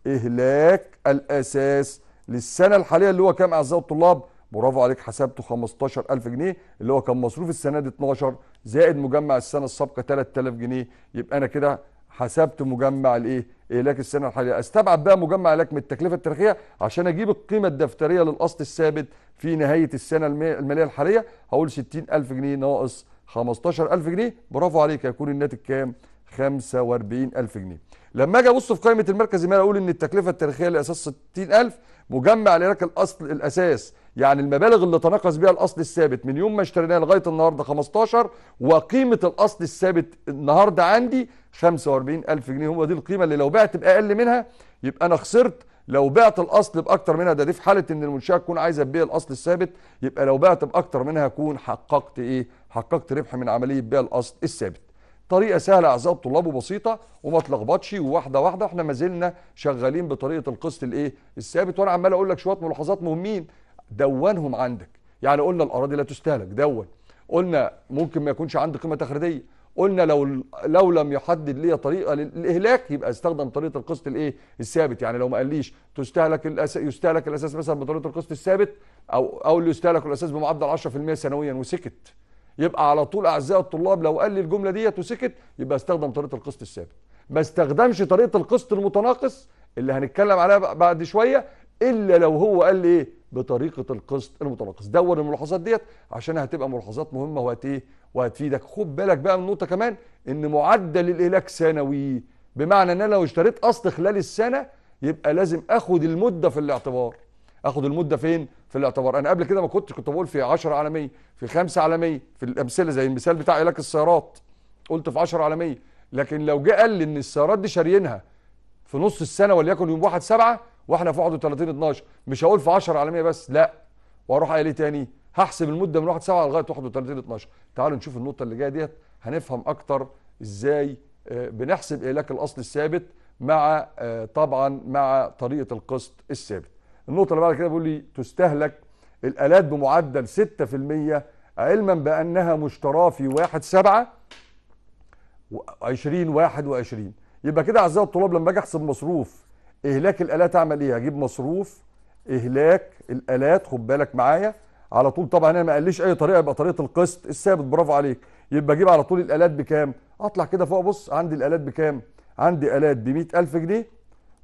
اهلاك الاساس للسنه الحاليه اللي هو كام اعزائي الطلاب؟ برافو عليك حسبته 15000 جنيه اللي هو كان مصروف السنه دي 12 زائد مجمع السنه السابقه 3000 جنيه يبقى انا كده حسبت مجمع الايه؟ إهلاك السنة الحالية أستبعد بقى مجمع إهلاك من التكلفة التاريخية عشان أجيب القيمة الدفترية للأصل الثابت في نهاية السنة المالية الحالية هقول 60000 جنيه ناقص 15000 جنيه برافو عليك هيكون الناتج كام؟ 45000 جنيه لما اجي ابص في قائمه المركز المالي اقول ان التكلفه التاريخيه للاساس 60000 مجمع لك الاصل الاساس يعني المبالغ اللي تناقص بها الاصل الثابت من يوم ما اشتريناه لغايه النهارده 15 وقيمه الاصل الثابت النهارده عندي 45000 جنيه هو دي القيمه اللي لو بعت باقل منها يبقى انا خسرت لو بعت الاصل باكتر منها ده دي في حاله ان المنشاه تكون عايزه تبيع الاصل الثابت يبقى لو بعت باكتر منها اكون حققت ايه؟ حققت ربح من عمليه بيع الاصل الثابت. طريقه سهله اعزائي الطلاب وبسيطه وما تلخبطش وواحده واحده واحنا ما زلنا شغالين بطريقه القسط الايه الثابت وانا عمال اقول لك شويه ملاحظات مهمين دونهم عندك يعني قلنا الاراضي لا تستهلك دون قلنا ممكن ما يكونش عندي قيمه تخريبيه قلنا لو لو لم يحدد لي طريقه للاهلاك يبقى استخدم طريقه القسط الايه الثابت يعني لو ما قاليش تستهلك الأس... يستهلك الاساس مثلا بطريقه القسط الثابت او او اللي يستهلك الاساس بمعدل 10% سنويا وسكت يبقى على طول اعزائي الطلاب لو قال لي الجمله ديت وسكت يبقى استخدم طريقه القسط الثابت ما استخدمش طريقه القسط المتناقص اللي هنتكلم عليها بعد شويه الا لو هو قال لي ايه بطريقه القسط المتناقص دور الملاحظات ديت عشان هتبقى ملاحظات مهمه وهت ايه وهتفيدك خد بالك بقى من نقطه كمان ان معدل الاهلاك سنوي بمعنى ان انا لو اشتريت قسط خلال السنه يبقى لازم اخد المده في الاعتبار اخد المده فين في الاعتبار انا قبل كده ما كنت كنت بقول في 10 عالميه في 5 عالميه في الامثله زي المثال بتاع علاج السيارات قلت في 10 عالميه لكن لو جه قال لي ان السيارات دي شاريينها في نص السنه وليكن يوم 1 7 واحنا في 31 12 مش هقول في 10 عالميه بس لا واروح قايل ايه تاني هحسب المده من 1 7 لغايه 31 12 تعالوا نشوف النقطه اللي جايه ديت هنفهم اكتر ازاي آه، بنحسب اهلاك الاصل الثابت مع آه، طبعا مع طريقه القسط الثابت النقطه اللي بعد كده بيقول لي تستهلك الالات بمعدل 6% علما بانها مشتراه في 1 7 20 21 يبقى كده اعزائي الطلاب لما اجي احسب مصروف اهلاك الالات اعمل ايه؟ اجيب مصروف اهلاك الالات خد بالك معايا على طول طبعا انا ما قاليش اي طريقه يبقى طريقه القسط الثابت برافو عليك يبقى اجيب على طول الالات بكام؟ اطلع كده فوق بص عندي الالات بكام؟ عندي الات ب 100000 جنيه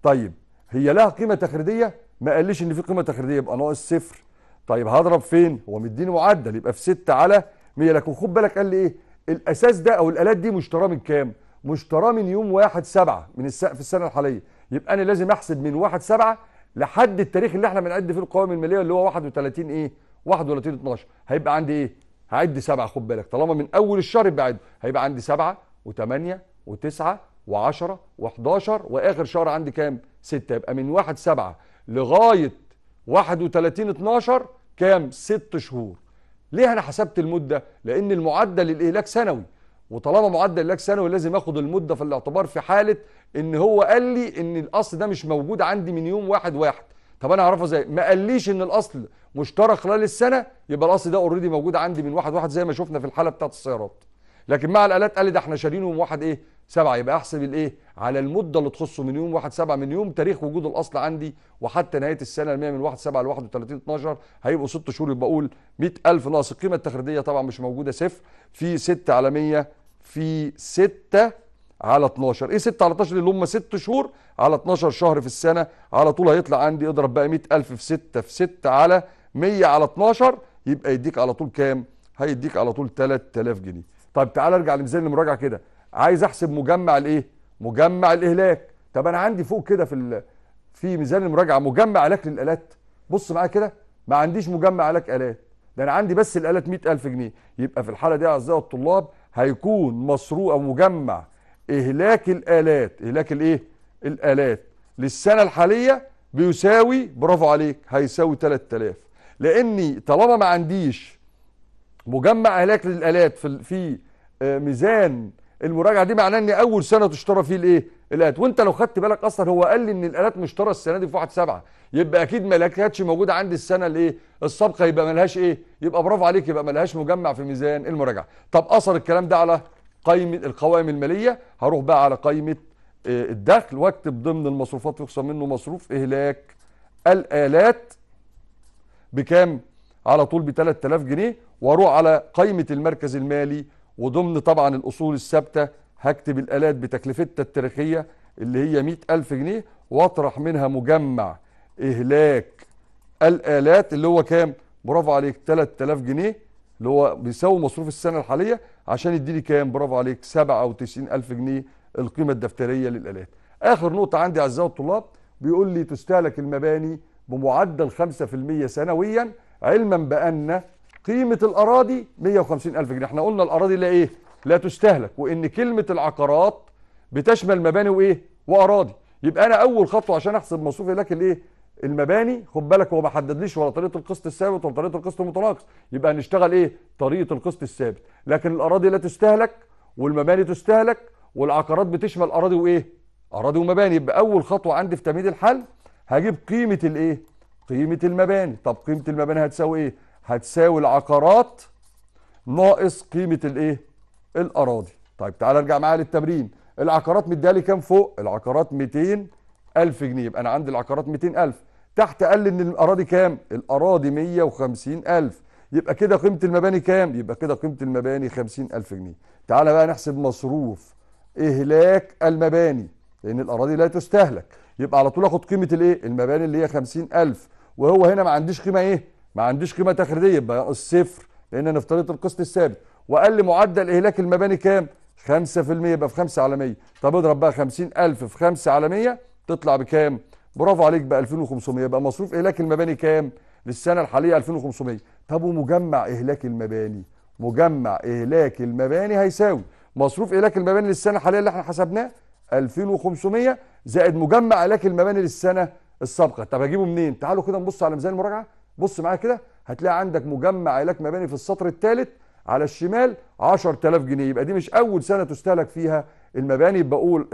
طيب هي لها قيمه تخريديه؟ ما قالليش ان في قيمه تخريجيه يبقى ناقص صفر طيب هضرب فين هو مديني معدل يبقى في 6 على 100 لكن خد بالك قال لي ايه الاساس ده او الالات دي مشتراه من كام مشتراه من يوم 1 7 من السقف السنه الحاليه يبقى انا لازم احسب من 1 7 لحد التاريخ اللي احنا بنعد فيه القوائم الماليه اللي هو 31 ايه 31 12 هيبقى عندي ايه هعد 7 خد بالك طالما من اول الشهر يبقى عد هيبقى عندي 7 و8 و9 و10 و11 واخر شهر عندي كام 6 يبقى من 1 7 لغايه 31 12 كام؟ ست شهور. ليه انا حسبت المده؟ لان المعدل الاهلاك سنوي وطالما معدل الاهلاك سنوي لازم اخد المده في الاعتبار في حاله ان هو قال لي ان الاصل ده مش موجود عندي من يوم واحد واحد طب انا اعرفه ازاي ما قاليش ان الاصل مشترك خلال السنه يبقى الاصل ده اوريدي موجود عندي من واحد واحد زي ما شفنا في الحاله بتاعت السيارات لكن مع الالات قال لي ده احنا شارينه من واحد ايه سبعة يبقى احسب الايه على المده اللي تخصه من يوم 1 7 من يوم تاريخ وجود الاصل عندي وحتى نهايه السنه المية من 1 7 ل 31 12 هيبقوا ست شهور يبقى اقول 100000 ناقص القيمه التخريدية طبعا مش موجوده صفر في 6 على 100 في 6 على 12 ايه 6 على 12 اللي هم 6 شهور على 12 شهر في السنه على طول هيطلع عندي اضرب بقى 100000 في 6 في 6 على 100 على 12 يبقى يديك على طول كام هيديك على طول 3000 جنيه طيب تعال ارجع لميزان المراجعه كده عايز احسب مجمع الايه مجمع الاهلاك طب انا عندي فوق كده في في ميزان المراجعه مجمع الاهلاك للالات بص معايا كده ما عنديش مجمع الاهلاك الات ده انا عندي بس الالات 100000 جنيه يبقى في الحاله دي اعزائي الطلاب هيكون مصروف او مجمع اهلاك الالات اهلاك الايه الالات للسنه الحاليه بيساوي برافو عليك هيساوي 3000 لاني طالما ما عنديش مجمع اهلاك للالات في في آه، ميزان المراجعه دي معناه ان اول سنه تشترى فيه الايه الالات وانت لو خدت بالك اصلا هو قال لي ان الالات مشترى السنه دي في 1 7 يبقى اكيد ما كانتش موجوده عندي السنه الايه السابقه يبقى ما لهاش ايه يبقى برافو عليك يبقى ما لهاش مجمع في ميزان المراجعه طب اثر الكلام ده على قائمه القوائم الماليه هروح بقى على قائمه آه، الدخل واكتب ضمن المصروفات يخصم منه مصروف اهلاك الالات بكام على طول ب 3000 جنيه واروح على قائمه المركز المالي وضمن طبعا الاصول الثابته هكتب الالات بتكلفتها التاريخيه اللي هي مئة ألف جنيه واطرح منها مجمع إهلاك الآلات اللي هو كام؟ برافو عليك 3000 جنيه اللي هو بيساوي مصروف السنة الحالية عشان يديني كام؟ برافو عليك 97000 جنيه القيمة الدفترية للآلات. آخر نقطة عندي أعزائي الطلاب بيقول لي تستهلك المباني بمعدل 5% سنويا علما بأن قيمة الأراضي 150 ألف جنيه احنا قلنا الأراضي لا إيه لا تستهلك وإن كلمة العقارات بتشمل مباني وإيه وأراضي يبقى أنا أول خطوة عشان أحسب مصروفي لك الإيه المباني خد بالك هو ما حددليش ولا طريقه القسط الثابت ولا طريقه القسط المتناقص يبقى هنشتغل ايه طريقه القسط الثابت لكن الاراضي لا تستهلك والمباني تستهلك والعقارات بتشمل اراضي وايه اراضي ومباني يبقى اول خطوه عندي في تمهيد الحل هجيب قيمه الايه قيمه المباني طب قيمه المباني هتساوي ايه هتساوي العقارات ناقص قيمه الايه الاراضي طيب تعالى ارجع معايا للتمرين العقارات مديها لي كام فوق العقارات 200 ألف جنيه يبقى أنا عندي العقارات 200 ألف تحت قال لي إن الأراضي كام الأراضي 150 ألف يبقى كده قيمة المباني كام يبقى كده قيمة المباني 50 ألف جنيه تعالى بقى نحسب مصروف إهلاك المباني لأن الأراضي لا تستهلك يبقى على طول آخد قيمة الإيه المباني اللي هي 50 ألف وهو هنا ما عنديش قيمة إيه ما عنديش قيمه تخريديه يبقى الصفر لان انا افترضت القسط الثابت واقل معدل اهلاك المباني كام 5% يبقى في 5 على 100 طب اضرب بقى 50000 في 5 على 100 تطلع بكام برافو عليك ب 2500 يبقى مصروف اهلاك المباني كام للسنه الحاليه 2500 طب ومجمع اهلاك المباني مجمع اهلاك المباني هيساوي مصروف اهلاك المباني للسنه الحاليه اللي احنا حسبناه 2500 زائد مجمع اهلاك المباني للسنه السابقه طب هجيبه منين تعالوا كده نبص على ميزان المراجعه بص معايا كده هتلاقي عندك مجمع علاج مباني في السطر الثالث على الشمال 10000 جنيه يبقى دي مش اول سنه تستهلك فيها المباني بقول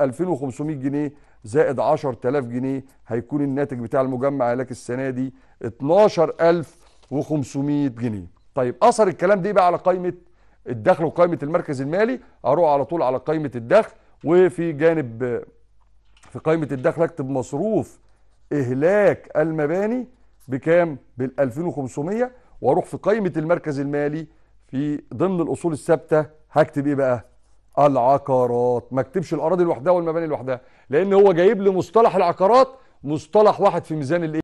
2500 جنيه زائد 10000 جنيه هيكون الناتج بتاع المجمع علاج السنه دي 12500 جنيه طيب اثر الكلام ده بقى على قائمه الدخل وقائمه المركز المالي اروح على طول على قائمه الدخل وفي جانب في قائمه الدخل اكتب مصروف اهلاك المباني بكام بال 2500 واروح في قائمه المركز المالي في ضمن الاصول الثابته هكتب ايه بقى العقارات ما اكتبش الاراضي لوحدها والمباني لوحدها لان هو جايب لي مصطلح العقارات مصطلح واحد في ميزان الايه